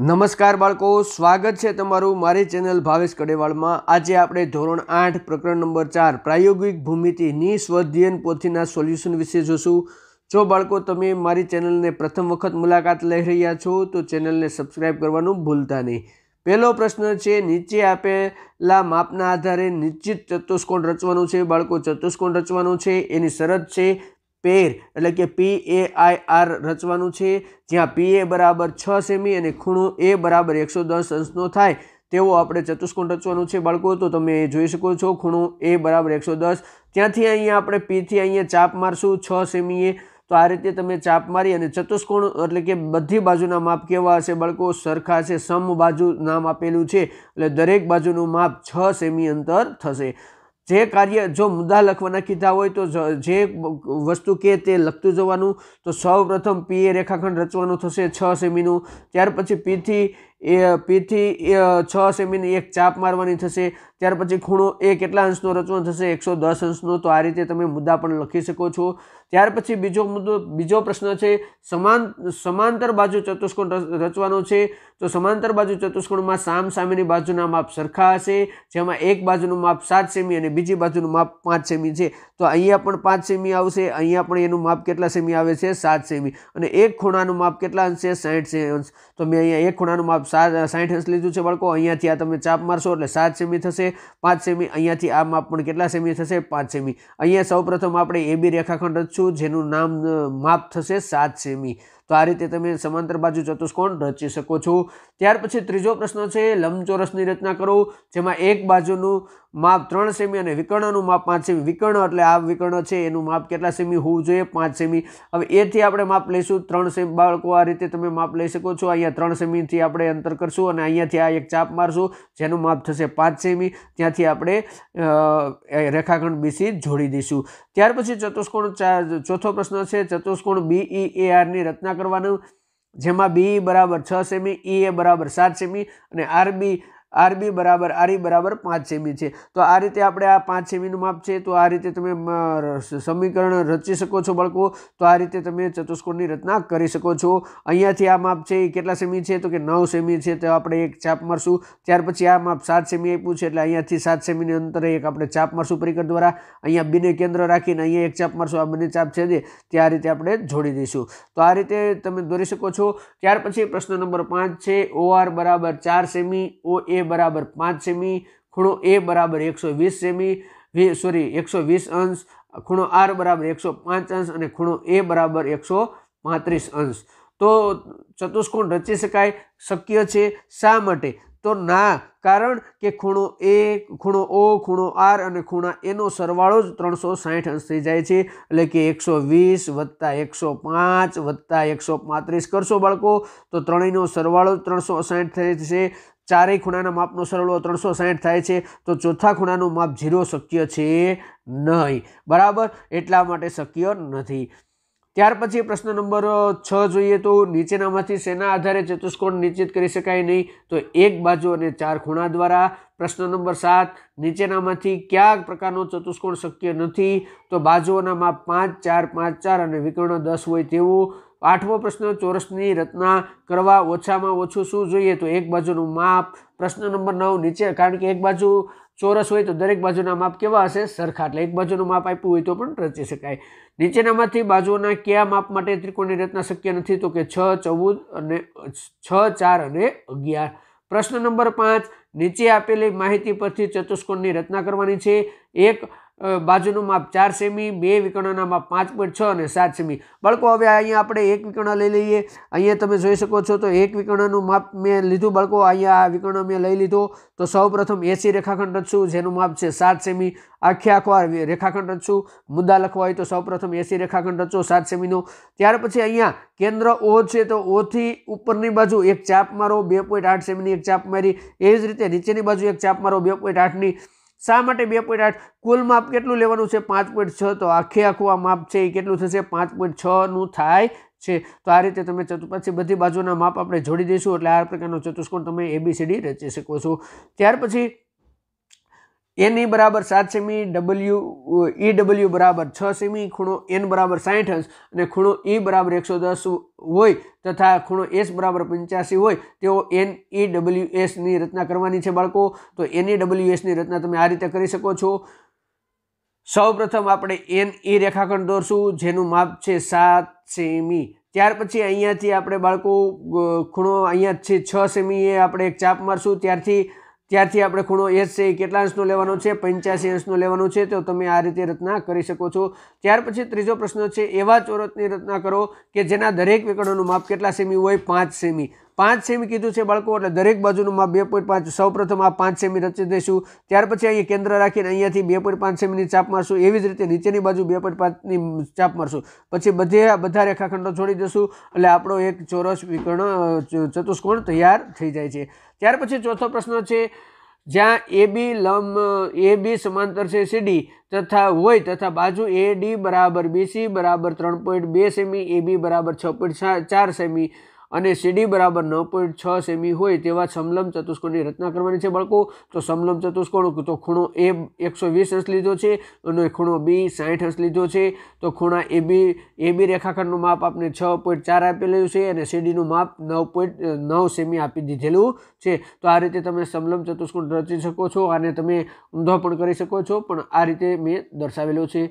નમસ્કાર બાળકો સ્વાગત છે તમારું મારી ચેનલ ભાવેશ કડેવાળમાં આજે આપણે ધોરણ આઠ પ્રકરણ નંબર ચાર પ્રાયોગિક ભૂમિતિ નિસ્વધ્યયન પોથીના સોલ્યુશન વિશે જોશું જો બાળકો તમે મારી ચેનલને પ્રથમ વખત મુલાકાત લઈ રહ્યા છો તો ચેનલને સબસ્ક્રાઈબ કરવાનું ભૂલતા નહીં પહેલો પ્રશ્ન છે નીચે આપેલા માપના આધારે નિશ્ચિત ચતુષ્કોણ રચવાનું છે બાળકો ચતુષ્કોણ રચવાનું છે એની શરત છે પેર એટલે કે પી એ આઈ આર રચવાનું છે જ્યાં પી એ બરાબર છ સેમી અને ખૂણો એ બરાબર એકસો દસ અંશનો થાય તેવો આપણે ચતુષ્કોણ રચવાનું છે બાળકો તો તમે જોઈ શકો છો ખૂણો એ બરાબર એકસો દસ ત્યાંથી અહીંયા આપણે પીથી અહીંયા ચાપ મારશું છ સેમીએ તો આ રીતે તમે ચાપ મારી અને ચતુષ્કોણ એટલે કે બધી બાજુના માપ કેવા હશે બાળકો સરખા છે સમ બાજુ નામ આપેલું છે એટલે દરેક બાજુનું માપ છ સેમી અંતર થશે જે કાર્ય જો મુદ્દા લખવાના કીધા હોય તો જે વસ્તુ કે તે લખતું જવાનું તો સૌપ્રથમ પી એ રેખાખંડ રચવાનું થશે છ સેમીનું ત્યાર પછી પીથી એ પીથી છ સેમીની એક ચાપ મારવાની થશે ત્યાર પછી ખૂણો એ કેટલા અંશનો રચવાનો થશે એકસો દસ અંશનો તો આ રીતે તમે મુદ્દા પણ લખી શકો છો ત્યાર પછી બીજો મુદ્દો બીજો પ્રશ્ન છે સમાન સમાંતર બાજુ ચતુષ્કોણ રચવાનો છે તો સમાંતર બાજુ ચતુષ્કોણમાં સામ સામેની બાજુના માપ સરખા હશે જેમાં એક બાજુનું માપ સાત સેમી અને બીજી બાજુનું માપ પાંચ સેમી છે તો અહીંયા પણ પાંચ સેમી આવશે અહીંયા પણ એનું માપ કેટલા સેમી આવે છે સાત સેમી અને એક ખૂણાનું માપ કેટલા અંશે સાઠ અંશ તો મેં અહીંયા એક ખૂણાનું માપ સાત સાઠ અંશ લીધું છે બાળકો અહીંયાથી આ તમે ચાપ મારશો એટલે સાત સેમી થશે પાંચ સેમી અહીંયાથી આ માપ પણ કેટલા સેમી થશે પાંચ સેમી અહીંયા સૌપ્રથમ આપણે એ બી રેખાખંડ રચશું જેનું નામ માપ થશે સાત સેમી તો આ રીતે તમે સમાંતર બાજુ ચતુષ્કોણ રચી શકો છો ત્યાર પછી ત્રીજો પ્રશ્ન છે લંબચોરસની રચના કરો જેમાં એક બાજુનું માપ ત્રણ સેમી અને વિકર્ણનું માપ પાંચ સેમી વિકર્ણ એટલે આ વિકર્ણ છે એનું માપ કેટલા સેમી હોવું જોઈએ પાંચ સેમી હવે એથી આપણે માપ લઈશું ત્રણ સેમી બાળકો આ રીતે તમે માપ લઈ શકો છો અહીંયા ત્રણ સેમીથી આપણે અંતર કરશું અને અહીંયાથી આ એક ચાપ મારશું જેનું માપ થશે પાંચ સેમી ત્યાંથી આપણે રેખાખંડ બીસી જોડી દઈશું ત્યાર પછી ચતુષ્કોણ ચોથો પ્રશ્ન છે ચતુષ્કોણ બીઈ એ આરની રચના કરવાનું જેમાં બી બરાબર છ સેમી ઈ એ બરાબર સાત સેમી અને આરબી આરબી બરાબર આરઈ બરાબર પાંચ સેમી છે તો આ રીતે આપણે આ પાંચ સેમીનું માપ છે તો આ રીતે તમે સમીકરણ રચી શકો છો બાળકો તો આ રીતે તમે ચતુષ્કોણની રચના કરી શકો છો અહીંયાથી આ માપ છે એ કેટલા સેમી છે તો કે નવ સેમી છે તો આપણે એક ચાપ મારશું ત્યાર પછી આ માપ સાત સેમી આપ્યું છે એટલે અહીંયાથી સાત સેમીની અંતરે એક આપણે ચાપ મારશું પરિકર દ્વારા અહીંયા બીને કેન્દ્ર રાખીને અહીંયા એક ચાપ મારશું આ બંને ચાપ છે જે તે આ રીતે આપણે જોડી દઈશું તો આ રીતે તમે દોરી શકો છો ત્યાર પછી પ્રશ્ન નંબર પાંચ છે ઓઆર બરાબર ચાર સેમી ઓ એ બરાબર પાંચ સેમી ખૂણો એ બરાબર એકસો વીસ સેમી સોરી એકસો વીસ અંશ ખૂણો આર બરાબર એકસો પાંચ અંશ અને ખૂણો એ બરાબર એકસો પાંત્રીસ અંશ તો ચતુષ્કોણ રચી શકાય શક્ય છે શા માટે તો ના કારણ કે ખૂણો એ ખૂણો ઓ ખૂણો આર અને ખૂણા એનો સરવાળો જ ત્રણસો સાઠ અંશ થઈ જાય છે એટલે કે એકસો વીસ વત્તા એકસો પાંચ વત્તા એકસો પાંત્રીસ કરશો બાળકો તો ત્રણેયનો સરવાળો ત્રણસો સાહીઠ થઈ જશે ચારેય ખૂણાના માપનો સરવાળો ત્રણસો સાહીઠ થાય છે તો ચોથા ખૂણાનું માપ ઝીરો શક્ય છે નહીં બરાબર એટલા માટે શક્ય નથી ત્યાર પછી પ્રશ્ન નંબર છ જોઈએ તો નીચેનામાંથી શેના આધારે ચતુષ્કોણ નિશ્ચિત કરી શકાય નહીં તો એક બાજુ અને ચાર ખૂણા દ્વારા પ્રશ્ન નંબર સાત નીચેનામાંથી કયા પ્રકારનો ચતુષ્કોણ શક્ય નથી તો બાજુઓના માપ પાંચ ચાર પાંચ ચાર અને વિકર્ણ દસ હોય તેવું આઠમો પ્રશ્ન ચોરસની રચના કરવા ઓછામાં ઓછું શું જોઈએ તો એક બાજુનું માપ પ્રશ્ન નંબર નવ નીચે કારણ કે એક બાજુ ચોરસ હોય તો દરેક બાજુના માપ કેવા હશે સરખા એટલે એક બાજુનું માપ આપ્યું હોય તો પણ રચી શકાય નીચેનામાંથી બાજુઓના કયા માપ માટે ત્રિકોણની રચના શક્ય નથી તો કે છ ચૌદ અને છ ચાર અને અગિયાર પ્રશ્ન નંબર પાંચ નીચે આપેલી માહિતી પરથી ચતુષ્કોણની રચના કરવાની છે એક બાજુનું માપ ચાર સેમી બે વિકર્ણના માપ પાંચ પોઈન્ટ છ અને સાત સેમી બાળકો હવે અહીંયા આપણે એક વિકર્ણ લઈ લઈએ અહીંયા તમે જોઈ શકો છો તો એક વિકર્ણનું માપ મેં લીધું બાળકો અહીંયા આ વિકર્ણ મેં લઈ લીધો તો સૌપ્રથમ એસી રેખાખંડ રચશું જેનું માપ છે સાત સેમી આખે આખો રેખાખંડ રચશું મુદ્દા લખવા હોય તો સૌપ્રથમ એસી રેખાખંડ રચો સાત સેમીનો ત્યાર પછી અહીંયા કેન્દ્ર ઓ છે તો ઓથી ઉપરની બાજુ એક ચાપ મારો બે પોઈન્ટ આઠ સેમીની એક ચાપ મારી એ જ રીતે નીચેની બાજુ એક ચાપ મારો બે પોઈન્ટ આઠની શા માટે બે પોઈન્ટ આઠ કુલ માપ કેટલું લેવાનું છે પાંચ પોઈન્ટ છ તો આખે આખું આ માપ છે એ કેટલું થશે પાંચ પોઈન્ટ છનું થાય છે તો આ રીતે તમે ચતુપાછી બધી બાજુના માપ આપણે જોડી દઈશું એટલે આ પ્રકારનો ચતુષ્કોણ તમે એબીસીડી રચી શકો છો ત્યાર પછી એની બરાબર સાત સેમી ડબલ્યુ ઈ ડબલ્યુ બરાબર છ સેમી ખૂણો એન બરાબર સાઠ અંશ અને ખૂણો ઈ બરાબર એકસો દસ હોય તથા ખૂણો એસ બરાબર પંચ્યાસી હોય તેઓ એન ઈ ડબલ્યુ એસની રચના કરવાની છે બાળકો તો એન ઈ ડબલ્યુ એસની રચના તમે આ રીતે કરી શકો છો સૌપ્રથમ આપણે એન ઈ રેખાખંડ દોરશું જેનું માપ છે સાત સેમી ત્યાર પછી અહીંયાથી આપણે બાળકો ખૂણો અહીંયા છે છ સેમીએ આપણે એક ચાપ મારશું ત્યારથી ત્યારથી આપણે ખૂણો એસ છે એ કેટલા અંશનો લેવાનો છે પંચ્યાસી અંશનો લેવાનો છે તો તમે આ રીતે રચના કરી શકો છો ત્યાર પછી ત્રીજો પ્રશ્ન છે એવા ચોરસની રચના કરો કે જેના દરેક વિકર્ણોનું માપ કેટલા સેમી હોય પાંચ સેમી પાંચ સેમી કીધું છે બાળકો એટલે દરેક બાજુનું માપ બે પોઈન્ટ પાંચ સૌપ્રથમ આ પાંચ સેમી રચી દઈશું ત્યાર પછી અહીંયા કેન્દ્ર રાખીને અહીંયાથી બે પોઈન્ટ પાંચ સેમીની ચાપ મારશું એવી જ રીતે નીચેની બાજુ બે પોઈન્ટ પાંચની ચાપ મારશું પછી બધે બધા રેખાખંડો છોડી દઈશું એટલે આપણો એક ચોરસ વિકર્ણ ચતુષ્કોણ તૈયાર થઈ જાય છે ત્યાર પછી ચોથો પ્રશ્ન છે જ્યાં એ બી લંબ એ બી સમાંતર છે સીડી તથા હોય તથા બાજુ એ ડી બરાબર બીસી બરાબર ત્રણ પોઈન્ટ બે સેમી એ બી બરાબર છ પોઈન્ટ ચાર સેમી અને સીડી બરાબર નવ પોઈન્ટ છ સેમી હોય તેવા સમલમ ચતુષ્કોણની રચના કરવાની છે બાળકો તો સમલમ ચતુષ્કોણ તો ખૂણો એ એકસો વીસ અંશ લીધો છે અને ખૂણો બી સાઠ અંશ લીધો છે તો ખૂણા એ બી એ બી રેખાખંડનું માપ આપને છ પોઈન્ટ ચાર આપેલું છે અને સીડીનું માપ નવ પોઈન્ટ નવ સેમી આપી દીધેલું છે તો આ રીતે તમે સમલમ ચતુષ્કોણ રચી શકો છો અને તમે ઊંધો પણ કરી શકો છો પણ આ રીતે મેં દર્શાવેલો છે